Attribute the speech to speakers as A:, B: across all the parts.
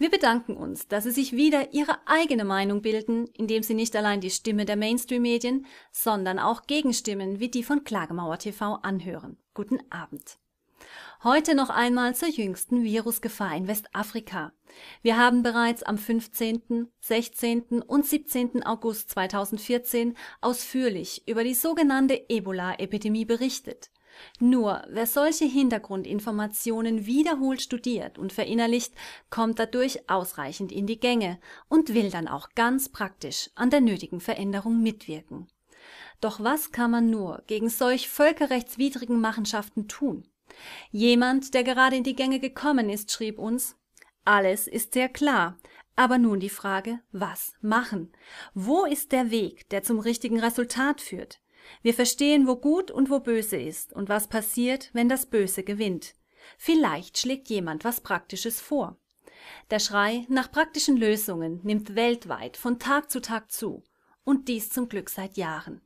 A: Wir bedanken uns, dass Sie sich wieder Ihre eigene Meinung bilden, indem Sie nicht allein die Stimme der Mainstream-Medien, sondern auch Gegenstimmen wie die von Klagemauer TV anhören. Guten Abend. Heute noch einmal zur jüngsten Virusgefahr in Westafrika. Wir haben bereits am 15., 16. und 17. August 2014 ausführlich über die sogenannte Ebola-Epidemie berichtet. Nur wer solche Hintergrundinformationen wiederholt studiert und verinnerlicht, kommt dadurch ausreichend in die Gänge und will dann auch ganz praktisch an der nötigen Veränderung mitwirken. Doch was kann man nur gegen solch völkerrechtswidrigen Machenschaften tun? Jemand, der gerade in die Gänge gekommen ist, schrieb uns Alles ist sehr klar, aber nun die Frage, was machen? Wo ist der Weg, der zum richtigen Resultat führt? Wir verstehen, wo gut und wo böse ist und was passiert, wenn das Böse gewinnt. Vielleicht schlägt jemand was Praktisches vor. Der Schrei nach praktischen Lösungen nimmt weltweit von Tag zu Tag zu, und dies zum Glück seit Jahren.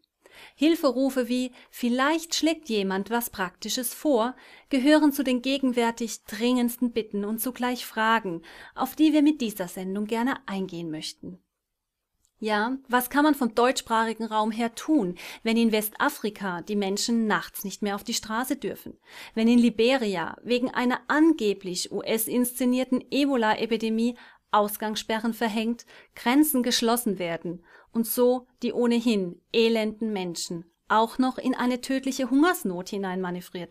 A: Hilferufe wie Vielleicht schlägt jemand was Praktisches vor gehören zu den gegenwärtig dringendsten Bitten und zugleich Fragen, auf die wir mit dieser Sendung gerne eingehen möchten. Ja, was kann man vom deutschsprachigen Raum her tun, wenn in Westafrika die Menschen nachts nicht mehr auf die Straße dürfen? Wenn in Liberia wegen einer angeblich US-inszenierten Ebola-Epidemie Ausgangssperren verhängt, Grenzen geschlossen werden und so die ohnehin elenden Menschen auch noch in eine tödliche Hungersnot hinein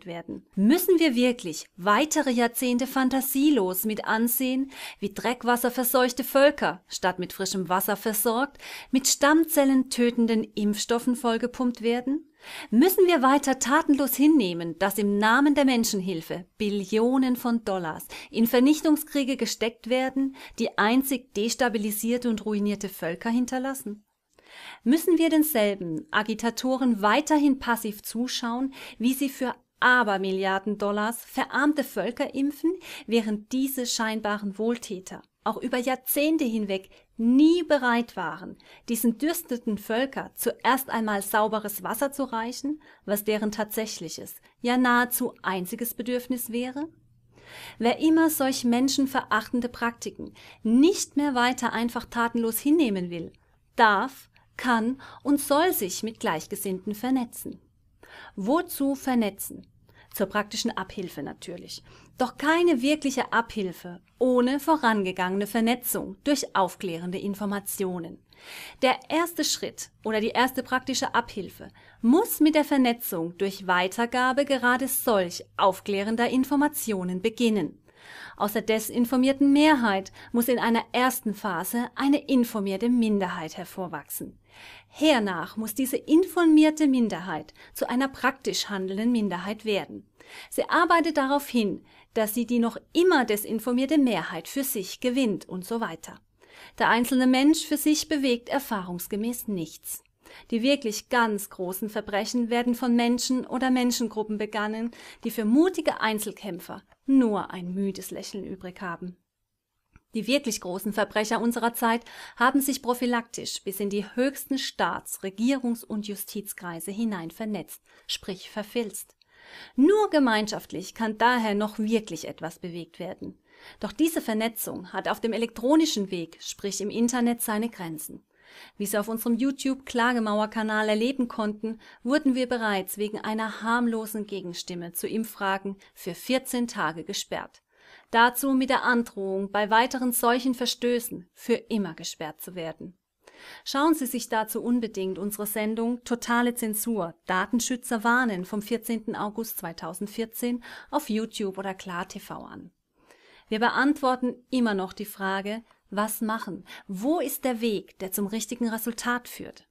A: werden? Müssen wir wirklich weitere Jahrzehnte fantasielos mit ansehen, wie dreckwasserverseuchte Völker, statt mit frischem Wasser versorgt, mit Stammzellen tötenden Impfstoffen vollgepumpt werden? Müssen wir weiter tatenlos hinnehmen, dass im Namen der Menschenhilfe Billionen von Dollars in Vernichtungskriege gesteckt werden, die einzig destabilisierte und ruinierte Völker hinterlassen? Müssen wir denselben Agitatoren weiterhin passiv zuschauen, wie sie für Abermilliarden Dollars verarmte Völker impfen, während diese scheinbaren Wohltäter auch über Jahrzehnte hinweg nie bereit waren, diesen dürsteten Völker zuerst einmal sauberes Wasser zu reichen, was deren tatsächliches, ja nahezu einziges Bedürfnis wäre? Wer immer solch menschenverachtende Praktiken nicht mehr weiter einfach tatenlos hinnehmen will, darf kann und soll sich mit Gleichgesinnten vernetzen. Wozu vernetzen? Zur praktischen Abhilfe natürlich. Doch keine wirkliche Abhilfe ohne vorangegangene Vernetzung durch aufklärende Informationen. Der erste Schritt oder die erste praktische Abhilfe muss mit der Vernetzung durch Weitergabe gerade solch aufklärender Informationen beginnen. Aus der desinformierten Mehrheit muss in einer ersten Phase eine informierte Minderheit hervorwachsen. Hernach muss diese informierte Minderheit zu einer praktisch handelnden Minderheit werden. Sie arbeitet darauf hin, dass sie die noch immer desinformierte Mehrheit für sich gewinnt und so weiter. Der einzelne Mensch für sich bewegt erfahrungsgemäß nichts. Die wirklich ganz großen Verbrechen werden von Menschen oder Menschengruppen begangen, die für mutige Einzelkämpfer nur ein müdes Lächeln übrig haben. Die wirklich großen Verbrecher unserer Zeit haben sich prophylaktisch bis in die höchsten Staats-, Regierungs- und Justizkreise hinein vernetzt, sprich verfilzt. Nur gemeinschaftlich kann daher noch wirklich etwas bewegt werden. Doch diese Vernetzung hat auf dem elektronischen Weg, sprich im Internet, seine Grenzen. Wie Sie auf unserem YouTube-Klagemauer-Kanal erleben konnten, wurden wir bereits wegen einer harmlosen Gegenstimme zu Impffragen für 14 Tage gesperrt. Dazu mit der Androhung, bei weiteren solchen Verstößen für immer gesperrt zu werden. Schauen Sie sich dazu unbedingt unsere Sendung Totale Zensur Datenschützer warnen vom 14. August 2014 auf YouTube oder KlarTV an. Wir beantworten immer noch die Frage, was machen? Wo ist der Weg, der zum richtigen Resultat führt?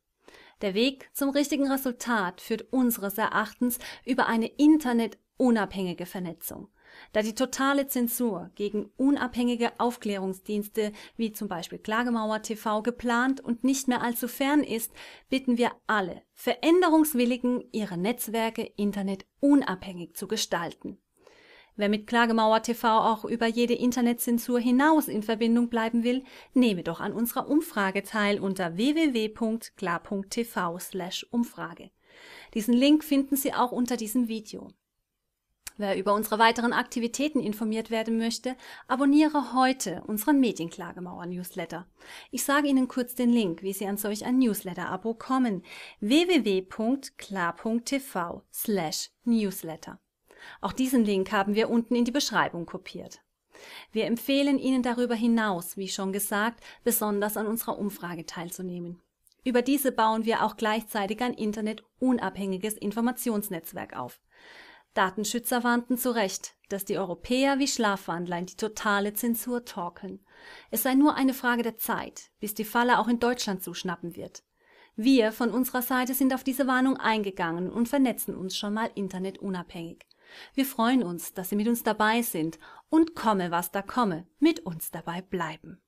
A: Der Weg zum richtigen Resultat führt unseres Erachtens über eine internetunabhängige Vernetzung. Da die totale Zensur gegen unabhängige Aufklärungsdienste wie zum Beispiel Klagemauer TV geplant und nicht mehr allzu fern ist, bitten wir alle Veränderungswilligen, ihre Netzwerke internetunabhängig zu gestalten. Wer mit Klagemauer TV auch über jede Internetzensur hinaus in Verbindung bleiben will, nehme doch an unserer Umfrage teil unter www.klar.tv/umfrage. Diesen Link finden Sie auch unter diesem Video. Wer über unsere weiteren Aktivitäten informiert werden möchte, abonniere heute unseren Medienklagemauer Newsletter. Ich sage Ihnen kurz den Link, wie Sie an solch ein Newsletter-Abo kommen. www.klar.tv/newsletter slash auch diesen Link haben wir unten in die Beschreibung kopiert. Wir empfehlen Ihnen darüber hinaus, wie schon gesagt, besonders an unserer Umfrage teilzunehmen. Über diese bauen wir auch gleichzeitig ein internetunabhängiges Informationsnetzwerk auf. Datenschützer warnten zu Recht, dass die Europäer wie Schlafwandler in die totale Zensur torkeln. Es sei nur eine Frage der Zeit, bis die Falle auch in Deutschland zuschnappen wird. Wir von unserer Seite sind auf diese Warnung eingegangen und vernetzen uns schon mal internetunabhängig. Wir freuen uns, dass Sie mit uns dabei sind und komme, was da komme, mit uns dabei bleiben.